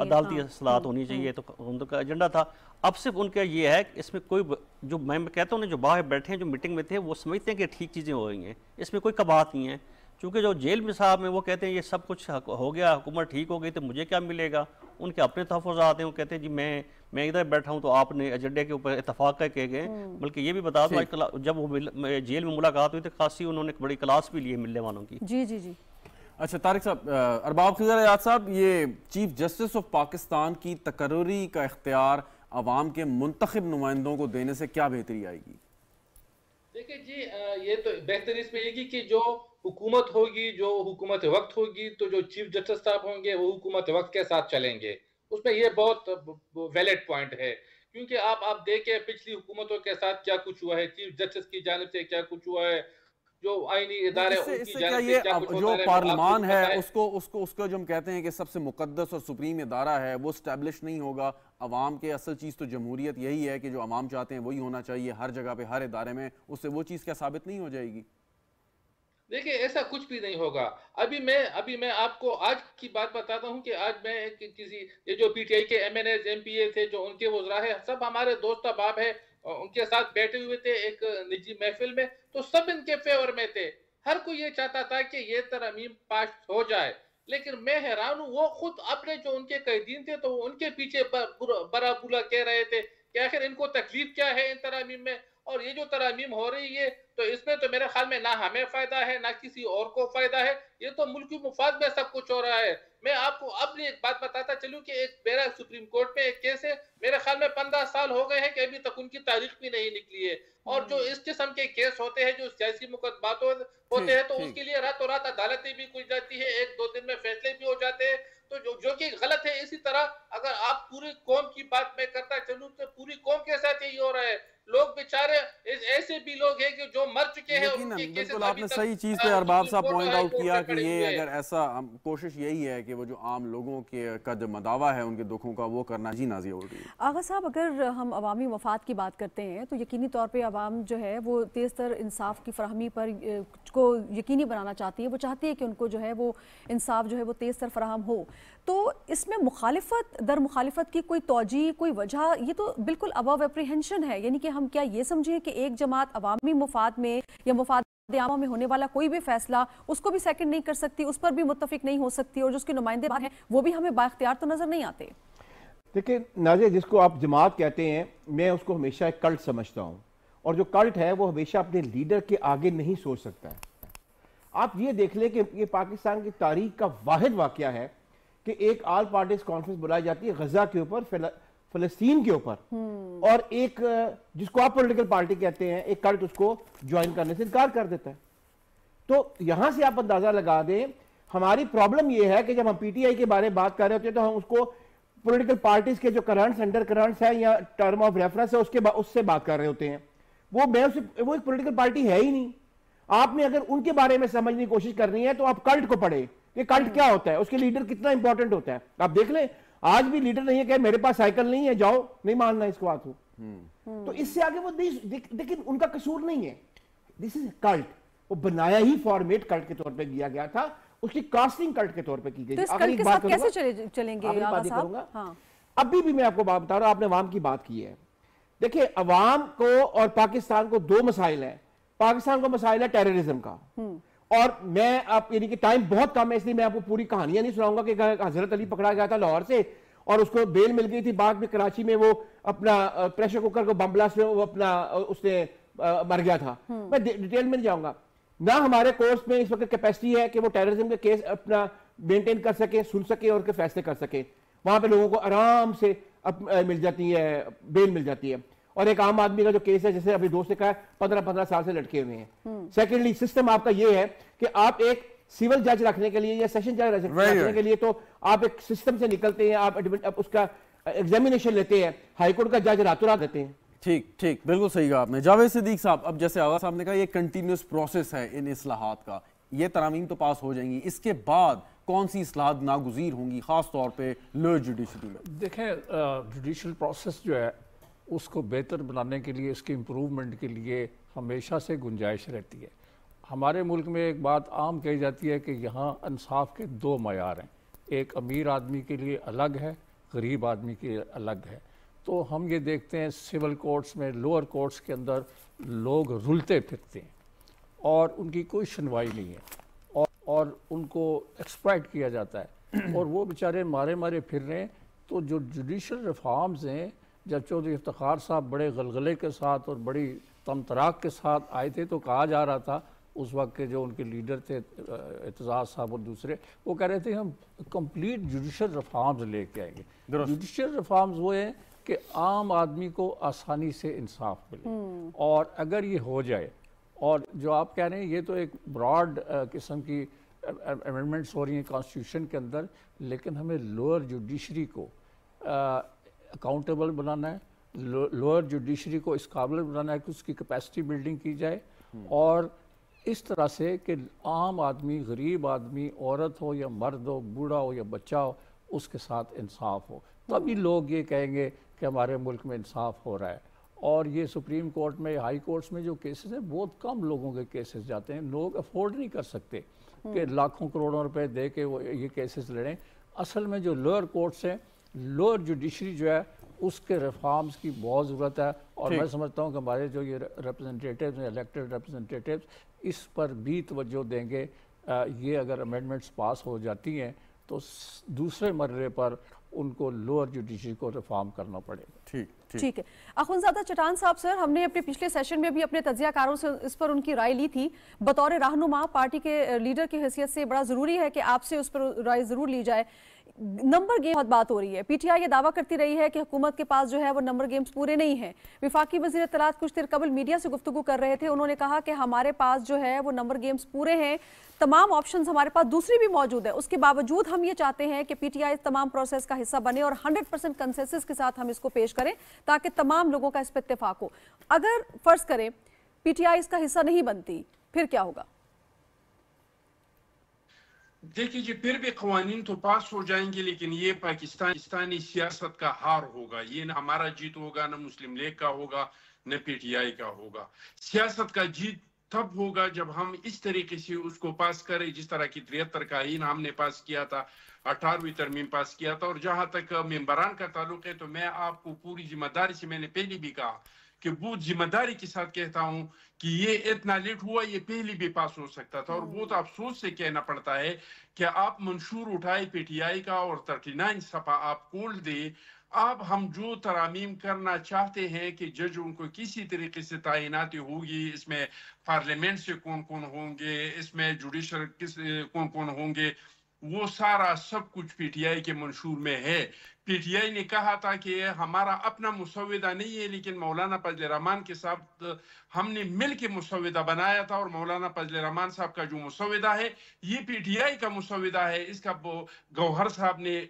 S4: अदालती हाँ। असलाहत हम्म, होनी चाहिए हम्म। तो उनका एजेंडा था अब सिर्फ उनका ये है कि इसमें कोई जो मैं कहता हूँ जो बाहर बैठे हैं जो मीटिंग में थे वो समझते हैं कि ठीक चीज़ें हो रही हैं इसमें कोई कबाहत नहीं है क्योंकि जो जेल में साहब हैं वो कहते हैं ये सब कुछ हो गया हुकूमत ठीक हो गई तो मुझे क्या मिलेगा उनके अपने तहफात हैं वो कहते हैं जी मैं मैं इधर बैठा हूँ तो आपने एजेंडे के ऊपर इतफाक के गए हम्म। बल्कि ये भी बता दो जब वो जेल में मुलाकात हुई तो खासी उन्होंने एक बड़ी क्लास भी ली मिलने वालों की जी जी जी अच्छा तारिक साहब अरबाब खजर याद साहब ये चीफ
S2: जस्टिस ऑफ पाकिस्तान की तकररी का इख्तियार आवाम के मुंतब नुमाइंदों को देने से क्या बेहतरी आएगी
S6: देखिए जी ये तो बेहतर इसमें ये कि जो हुकूमत होगी जो हुकूमत वक्त होगी तो जो चीफ जस्टिस साहब होंगे वो हुकूमत वक्त के साथ चलेंगे उसमें ये बहुत वैलिड पॉइंट है क्योंकि आप आप देखें पिछली हुकूमतों के साथ क्या कुछ हुआ है चीफ जस्टिस की जानब से क्या कुछ हुआ है जो आईनी इदारे इससे, इससे क्या ये क्या कुछ जो पार्लियामान है
S2: उसको उसको उसको जो हम कहते हैं कि सबसे मुकदस और सुप्रीम इदारा है वो स्टैब्लिश नहीं होगा अवाम के असल चीज़ तो जमहूरियत यही है कि जो अवाम चाहते हैं वही होना चाहिए हर जगह पर हर इदारे में उससे वो चीज़ क्या साबित नहीं हो जाएगी
S6: देखिए ऐसा कुछ भी नहीं होगा अभी मैं अभी मैं आपको आज की बात बताता हूँ कि आज मैं कि किसी ये जो पीटीआई के M N S M P A थे जो उनके वजरा है सब हमारे दोस्त बाप है उनके साथ बैठे हुए थे एक निजी महफिल में तो सब इनके फेवर में थे हर कोई ये चाहता था कि ये तरमीम पास हो जाए लेकिन मैं हैरान हूँ वो खुद अपने जो उनके कैदीन थे तो उनके पीछे बराबूला कह रहे थे कि आखिर इनको तकलीफ क्या है इन तरामीम में और ये जो तरामीम हो रही है तो इसमें तो मेरे ख्याल में ना हमें फायदा है ना किसी और को फायदा है ये तो मुल्क मुफाद में सब कुछ हो रहा है मैं आपको भी एक बात बताता चलूँ कि एक मेरा सुप्रीम कोर्ट में एक केस है मेरे ख्याल में पंद्रह साल हो गए हैं कि अभी तक उनकी तारीख भी नहीं निकली है और जो हम्म। इस किस्म के केस होते हैं जो सियासी मुकदमा होते हम्म, हैं तो उसके लिए रातों रात अदालतें भी खुल जाती है एक दो दिन में फैसले भी हो जाते हैं तो जो जो कि गलत है इसी तरह अगर आप पूरी कौम की बात मैं करता चलूँ तो पूरी कौम के साथ यही हो रहा है लोग बेचारे ऐसे भी लोग हैं कि जो मर चुके हैं उनके बिल्कुल आपने सही चीज पे
S2: अरबाब साहब पॉइंट आउट तो किया कि ये अगर ऐसा कोशिश यही है कि वो जो आम लोगों के का जो मदावा है उनके दुखों का वो करना जी नाजी होगी
S1: आगा साहब अगर हम अवामी मफाद की बात करते हैं तो यकीनी तौर पर आवाम जो है वो तेज तर इंसाफ की फरहमी पर को यकीनी बनाना चाहती है वो चाहती है कि उनको जो है वो इंसाफ जो है वो तेज तर फ्राहम हो तो इसमें मुखालफत दर मुखालफत की कोई तोजी कोई वजह ये तो बिल्कुल अबव अप्रीहेंशन है यानी कि हम क्या ये समझें कि एक जमात अवामी मुफाद में या मुफाद आमा में होने वाला कोई भी फैसला उसको भी सेकंड नहीं कर सकती उस पर भी मुतफिक नहीं हो सकती और जो उसके नुमाइंदे हैं वो भी हमें बाख्तियार तो नज़र नहीं आते
S8: देखिए नाजे जिसको आप जमात कहते हैं मैं उसको हमेशा एक कल्ट समझता हूँ और जो कल्ट है वो हमेशा अपने लीडर के आगे नहीं सोच सकता है आप ये देख लें कि ये पाकिस्तान की तारीख का वाद वाक्य है कि एक आल पार्टीज कॉन्फ्रेंस बुलाई जाती है गजा के ऊपर फलस्तीन के ऊपर हम्म। और एक जिसको आप पॉलिटिकल पार्टी कहते हैं एक कल्ट उसको ज्वाइन करने से इनकार कर देता है तो यहां से आप अंदाजा लगा दें हमारी प्रॉब्लम यह है कि जब हम पीटीआई के बारे में बात कर रहे होते हैं तो हम उसको पॉलिटिकल पार्टीज के जो करंट्स अंडर करंट्स है या टर्म ऑफ रेफरेंस है उसके बा, उससे बात कर रहे होते हैं वो मैं उसे वो एक पॉलिटिकल पार्टी है ही नहीं आपने अगर उनके बारे में समझने की कोशिश करनी है तो आप कल्ट को पढ़े कि कल्ट हम्म। क्या होता है उसके लीडर कितना इंपॉर्टेंट होता है आप देख लें आज भी लीडर नहीं है कहे मेरे पास साइकिल नहीं है जाओ नहीं मानना इसको बात को हम्म। तो इससे आगे वो लेकिन उनका कसूर नहीं है दिस इज कल्ट वो बनाया ही फॉर्मेट कल्ट के तौर पे किया गया था उसकी कास्टिंग कल्ट के तौर पे की गई तो आखिरी बात कैसे चले,
S1: चलेंगे बात करूंगा हाँ।
S8: अभी भी मैं आपको बात बता रहा हूं आपने अवाम की बात की है देखिए अवाम को और पाकिस्तान को दो मसाइल है पाकिस्तान को मसाइल है टेररिज्म का हम्म। और मैं आप यानी कि टाइम बहुत कम है इसलिए मैं आपको पूरी कहानियां नहीं सुनाऊंगा कि हजरत अली पकड़ा गया था लाहौर से और उसको बेल मिल गई थी बाद में कराची में वो अपना प्रेशर कुकर को बम में वो अपना उसने मर गया था हम्म। मैं डिटेल में नहीं जाऊंगा ना हमारे कोर्स में इस वक्त कैपेसिटी है कि वो टेररिज्म के केस अपना मेंटेन कर सके सुन सके और उसके फैसले कर सके वहां पे लोगों को आराम से अप, मिल जाती है बेल मिल जाती है और एक आम आदमी का जो केस है जैसे अभी दोस्त ने कहा पंद्रह पंद्रह साल से लटके हुए हैं सेकेंडली सिस्टम हम्म। आपका ये है कि आप एक सिविल जज रखने के लिए या सेशन जज रखने right. के लिए तो आप एक सिस्टम से निकलते हैं आप, आप उसका एग्जामिनेशन लेते हैं हाईकोर्ट का जज रातों रात देते हैं ठीक ठीक
S2: बिल्कुल सही कहा आपने जावेद सिद्दीक साहब अब जैसे आवाज साहब ने कहा ये कंटिन्यूस प्रोसेस है इन इसलाहत का ये तरामीम तो पास हो जाएंगी इसके बाद कौन सी इसलाहत नागुजीर होंगी खास तौर पे लो जुडिशरी में
S7: देखें जुडिशल प्रोसेस जो है उसको बेहतर बनाने के लिए उसकी इम्प्रूवमेंट के लिए हमेशा से गुंजाइश रहती है हमारे मुल्क में एक बात आम कही जाती है कि यहाँ इंसाफ के दो मैार हैं एक अमीर आदमी के लिए अलग है गरीब आदमी के लिए अलग है तो हम ये देखते हैं सिविल कोर्ट्स में लोअर कोर्ट्स के अंदर लोग रुलते फिरते हैं और उनकी कोई सुनवाई नहीं है और और उनको एक्सपायर्ड किया जाता है और वो बेचारे मारे मारे फिर रहे हैं तो जो जुडिशल रिफॉर्म्स हैं जब चौधरी इफ्तार साहब बड़े गलगले के साथ और बड़ी तमतराक के साथ आए थे तो कहा जा रहा था उस वक्त के जो उनके लीडर थे एतजाज साहब और दूसरे वो कह रहे थे हम कंप्लीट जुडिशल रिफॉर्म्स लेके आएंगे जुडिशल रिफॉर्म्स वो हैं कि आम आदमी को आसानी से इंसाफ मिले हम्म। और अगर ये हो जाए और जो आप कह रहे हैं ये तो एक ब्रॉड किस्म की अमेंडमेंट्स हो रही हैं कॉन्स्टिट्यूशन के अंदर लेकिन हमें लोअर जुडिशरी को अकाउंटेबल बनाना है लोअर जुडिशरी को इस काबिल बनाना है कि उसकी कैपेसिटी बिल्डिंग की जाए हम्म। और इस तरह से कि आम आदमी गरीब आदमी औरत हो या मर्द हो बूढ़ा हो या बच्चा हो उसके साथ इंसाफ हो तभी लोग ये कहेंगे कि हमारे मुल्क में इंसाफ हो रहा है और ये सुप्रीम कोर्ट में हाई कोर्ट्स में जो केसेस हैं बहुत कम लोगों के केसेस जाते हैं लोग अफोर्ड नहीं कर सकते कि हम्म। लाखों करोड़ों रुपए दे के वो ये केसेस लड़ें असल में जो लोअर कोर्ट्स हैं लोअर जुडिशरी जो है उसके रिफॉर्म्स की बहुत ज़रूरत है और मैं समझता हूँ कि हमारे जो ये रिप्रेजेंटेटिव्स हैं इलेक्टेड रिप्रेजेंटेटिव्स इस पर भी तवज्जो देंगे आ, ये अगर अमेंडमेंट्स पास हो जाती हैं तो दूसरे मर्रे पर उनको लोअर जुडिशरी को रिफॉर्म करना पड़ेगा ठीक ठीक
S1: है अखुनजादा चटान साहब सर हमने अपने पिछले सेशन में भी अपने तजियाकारों से इस पर उनकी राय ली थी बतौर रहनुमा पार्टी के लीडर की हैसियत से बड़ा ज़रूरी है कि आपसे उस पर राय ज़रूर ली जाए नंबर गेम बहुत बात हो रही है पीटीआई ये दावा करती रही है कि हुकूमत के पास जो है वो नंबर गेम्स पूरे नहीं हैं विफाकी वजी तलाद कुछ देर कबल मीडिया से गुफ्तु कर रहे थे उन्होंने कहा कि हमारे पास जो है वो नंबर गेम्स पूरे हैं तमाम ऑप्शन हमारे पास दूसरी भी मौजूद है उसके बावजूद हम ये चाहते हैं कि पीटीआई तमाम प्रोसेस का हिस्सा बने और हंड्रेड परसेंट कंसेसिस के साथ हम इसको पेश करें ताकि तमाम लोगों का इस पर इतफाक हो अगर फर्ज करें पीटीआई इसका हिस्सा नहीं बनती फिर क्या होगा
S3: देखिए जी फिर भी कवानीन तो पास हो जाएंगे लेकिन ये पाकिस्तानी सियासत का हार होगा ये ना हमारा जीत होगा ना मुस्लिम लीग का होगा न पीटीआई का होगा सियासत का जीत तब होगा जब हम इस तरीके से उसको पास करें जिस तरह की तिहत्तर का ही हमने पास किया था अठारहवीं तरमीम पास किया था और जहां तक मेम्बरान का ताल्लुक है तो मैं आपको पूरी जिम्मेदारी से मैंने पहले भी कहा कि वो जिम्मेदारी के साथ कहता हूं कि ये इतना लेट हुआ ये पहले भी पास हो सकता था और बहुत अफसोस से कहना पड़ता है कि आप मंशूर उठाए पीटीआई का और थर्टी नाइन सपा आप कोल दे अब हम जो तरामीम करना चाहते हैं कि जज उनको किसी तरीके से तैनाती होगी इसमें पार्लियामेंट से कौन कौन होंगे इसमें जुडिशल किस कौन कौन होंगे वो सारा सब कुछ पीटीआई के मंशूर में है पीटीआई ने कहा था कि हमारा अपना मुसविदा नहीं है लेकिन मौलाना फजल रहमान के साथ हमने मिल के मुसविदा बनाया था और मौलाना फजल रहमान साहब का जो मुसविदा है ये पीटीआई का मुसविदा है इसका गौहर साहब ने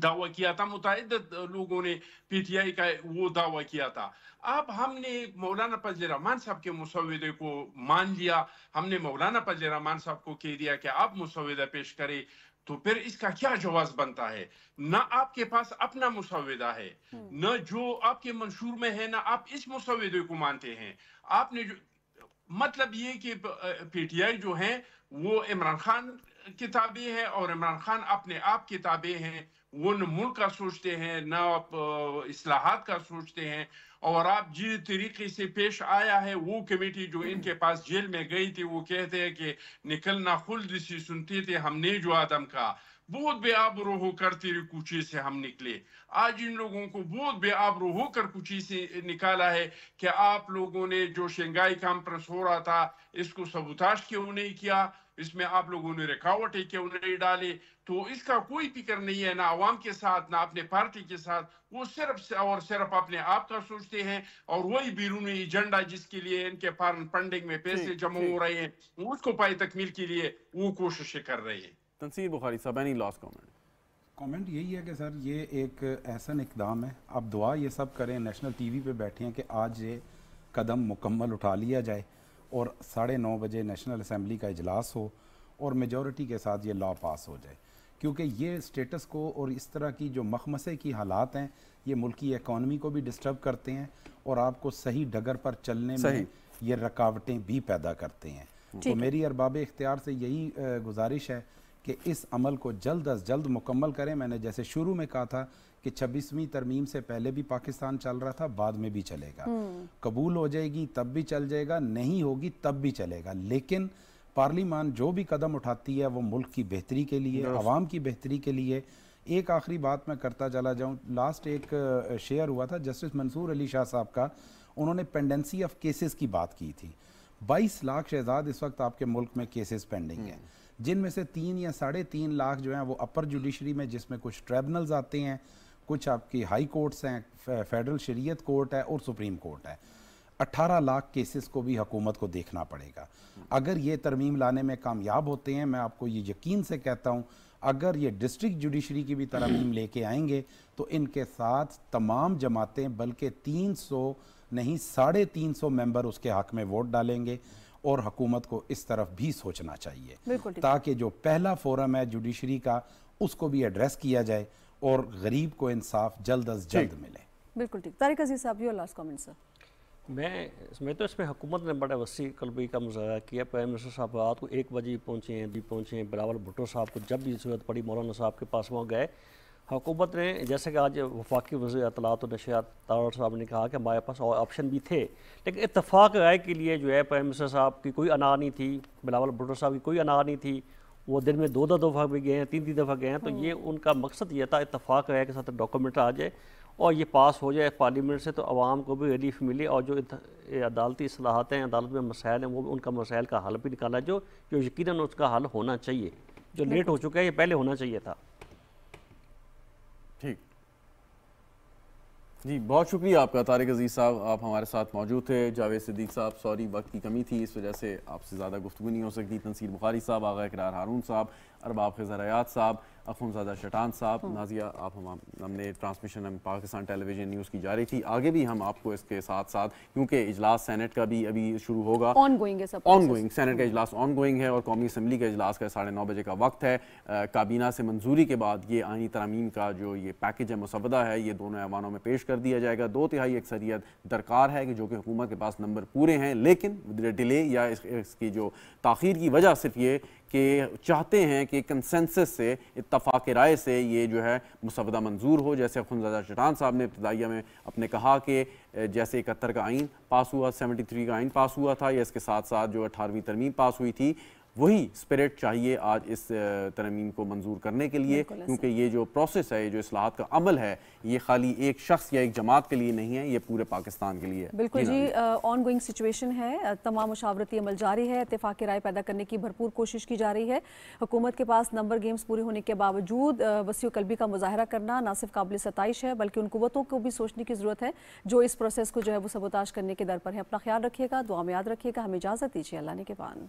S3: दावा किया था मुतद लोगों ने पीटीआई का वो दावा किया था अब हमने मौलाना फजल रहमान साहब के मुसविदे को मान लिया हमने मौलाना फजल रहमान साहब को कह दिया कि आप मुसविदा पेश करें तो फिर इसका क्या जवाब बनता है ना आपके पास अपना मुसविदा है हम्म। न जो आपके मंशूर में है ना आप इस मुसविदे को मानते हैं आपने जो मतलब ये कि पीटीआई जो है वो इमरान खान किताबें हैं और इमरान खान अपने आप किताबें हैं उन मुल्क का सोचते हैं ना आप असलाहत का सोचते हैं और आप जिस तरीके से पेश आया है वो कमेटी जो इनके पास जेल में गई थी वो कहते हैं कि निकलना खुल्द से सुनते थे हमने जो आदम का बहुत बेआब रो कर तेरे कुचे से हम निकले आज इन लोगों को बहुत बेआब रो कर कुचे से निकाला है कि आप लोगों ने जो शंघाई प्रेस हो रहा था इसको सबुताश क्यों नहीं किया इसमें आप लोगों ने है क्यों नहीं डाली तो इसका कोई फिक्र नहीं है ना आवाम के साथ ना अपने पार्टी के साथ वो सिर्फ और सिर्फ अपने आप का सोचते हैं और वही बिरूनी एजेंडा जिसके लिए इनके फॉरन फंडिंग में पैसे जमा हो रहे हैं उसको पाई तकमील के लिए वो कोशिशें कर रहे हैं
S2: तनसीर बुखारी साहब एनी लॉस कमेंट
S5: कमेंट यही है कि सर ये एक ऐसा इकदाम है अब दुआ ये सब करें नेशनल टीवी पे बैठे हैं कि आज ये कदम मुकम्मल उठा लिया जाए और साढ़े नौ बजे नेशनल असम्बली का इजलास हो और मेजॉरिटी के साथ ये लॉ पास हो जाए क्योंकि ये स्टेटस को और इस तरह की जो मखमसे की हालात हैं ये मुल्क की को भी डिस्टर्ब करते हैं और आपको सही डगर पर चलने में ये रकावटें भी पैदा करते हैं तो मेरी अरबाब इख्तियार से यही गुजारिश है कि इस अमल को जल्द अज जल्द मुकम्मल करें मैंने जैसे शुरू में कहा था कि 26वीं तरमीम से पहले भी पाकिस्तान चल रहा था बाद में भी चलेगा हम्म। कबूल हो जाएगी तब भी चल जाएगा नहीं होगी तब भी चलेगा लेकिन पार्लिमान जो भी कदम उठाती है वो मुल्क की बेहतरी के लिए आवाम की बेहतरी के लिए एक आखिरी बात मैं करता चला जाऊं लास्ट एक शेयर हुआ था जस्टिस मंसूर अली शाह साहब का उन्होंने पेंडेंसी ऑफ केसेस की बात की थी 22 लाख शहजाद इस वक्त आपके मुल्क में केसेस पेंडिंग हैं हम्म। जिनमें से तीन या साढ़े तीन लाख जो हैं वो अपर जुडिशरी में जिसमें कुछ ट्रिब्यूनल्स आते हैं कुछ आपकी हाई कोर्ट्स हैं फेडरल शरीयत कोर्ट है और सुप्रीम कोर्ट है 18 लाख केसेस को भी हकूमत को देखना पड़ेगा अगर ये तरमीम लाने में कामयाब होते हैं मैं आपको ये यकीन से कहता हूँ अगर ये डिस्ट्रिक्ट जुडिशरी की भी तरमीम लेके आएंगे तो इनके साथ तमाम जमातें बल्कि 300 नहीं साढ़े तीन सौ उसके हक में वोट डालेंगे और हकूमत को इस तरफ भी सोचना चाहिए ताकि जो पहला फोरम है जुडिशरी का उसको भी एड्रेस किया जाए और गरीब को इंसाफ जल्द अज जल्द
S1: मिले बिल्कुल ठीक तारिक अजीज साहब योर लास्ट कमेंट सर
S4: मैं मैं तो इसमें हुकूमत ने बड़े वसी कलबी का मुजाहरा किया प्राइम मिनिस्टर साहब रात को एक बजे पहुँचे हैं भी पहुँचे हैं बिलावल भुट्टो साहब को जब भी सूरत पड़ी मौलाना साहब के पास वहाँ गए हुकूमत ने जैसे कि आज वफाकी वजी अतलात और नशियात तावर साहब ने कहा कि हमारे पास और ऑप्शन भी थे लेकिन इतफाक़ राय के लिए जो है प्राइम मिनिस्टर साहब की कोई अना नहीं थी बिलावल भुट्टो साहब की कोई अना नहीं थी वो दिन में दो दो दफ़ा भी गए हैं तीन तीन दफ़ा गए हैं तो ये हाँ। उनका मकसद ये था इतफाक़ है कि साथ डॉक्यूमेंट आ जाए और ये पास हो जाए पार्लियामेंट से तो आवाम को भी रिलीफ मिले और जो अदालती असलाहत हैं अदालत में मसायल हैं वो भी उनका मसायल का हल भी निकाला जो जो यकीन उसका हल होना चाहिए जो लेट हो चुका है ये पहले होना चाहिए था
S2: जी बहुत शुक्रिया आपका तारिक अजीज़ साहब आप हमारे साथ मौजूद थे जावेद सिद्दीक साहब सॉरी वक्त की कमी थी इस वजह से आपसे ज़्यादा गुफ्तु नहीं हो सकती तनसीर बुखारी साहब आगा इकरार हारून साहब अरबाब खजरायात साहब अखुमजादा शटान साहब हम्म। नाजिया आप हम हमने ट्रांसमिशन हम पाकिस्तान टेलीविजन न्यूज़ की जारी थी आगे भी हम आपको इसके साथ साथ क्योंकि इजलास सेनेट का भी अभी शुरू होगा ऑन
S1: गोइंग है सब ऑन गोइंग
S2: सेनेट का इजलास ऑन गोइंग है और कौमी असम्बली का इजलास का साढ़े नौ बजे का वक्त है काबीना से मंजूरी के बाद ये आनी तरामीम का जो ये पैकेज है मुसवदा है ये दोनों ऐवानों में पेश कर दिया जाएगा दो तिहाई अक्सरियत दरकार है कि जो कि हुकूमत के पास नंबर पूरे हैं लेकिन डिले या इसकी जो तखीर की वजह सिर्फ ये कि चाहते हैं कि कंसेंसस से इतफाक़ राय से ये जो है मुसवदा मंजूर हो जैसे खुनजादा चटान साहब ने इब्तदाइया में अपने कहा कि जैसे इकहत्तर का आइन पास हुआ सेवेंटी थ्री का आइन पास हुआ था या इसके साथ साथ जो अठारहवीं तरमीम पास हुई थी वही स्पिरिट चाहिए आज इस तरमीम को मंजूर करने के लिए क्योंकि ये जो प्रोसेस है जो असलाहत का अमल है ये खाली एक शख्स या एक जमात के लिए नहीं है ये पूरे पाकिस्तान के लिए बिल्कुल जी
S1: ऑन गोइंग सिचुएशन है तमाम मशावरती अमल जारी है इतफाक़ राय पैदा करने की भरपूर कोशिश की जा रही है हुकूमत के पास नंबर गेम्स पूरे होने के बावजूद वसी कलबी का मुजाहरा करना ना सिर्फ काबिल सतश है बल्कि उन कुतों को भी सोचने की ज़रूरत है जो इस प्रोसेस को जो है वो सबोताश करने के दर पर है अपना ख्याल रखिएगा दुआ में याद रखिएगा हमें इजाज़त दीजिए अल्लाह ने के पान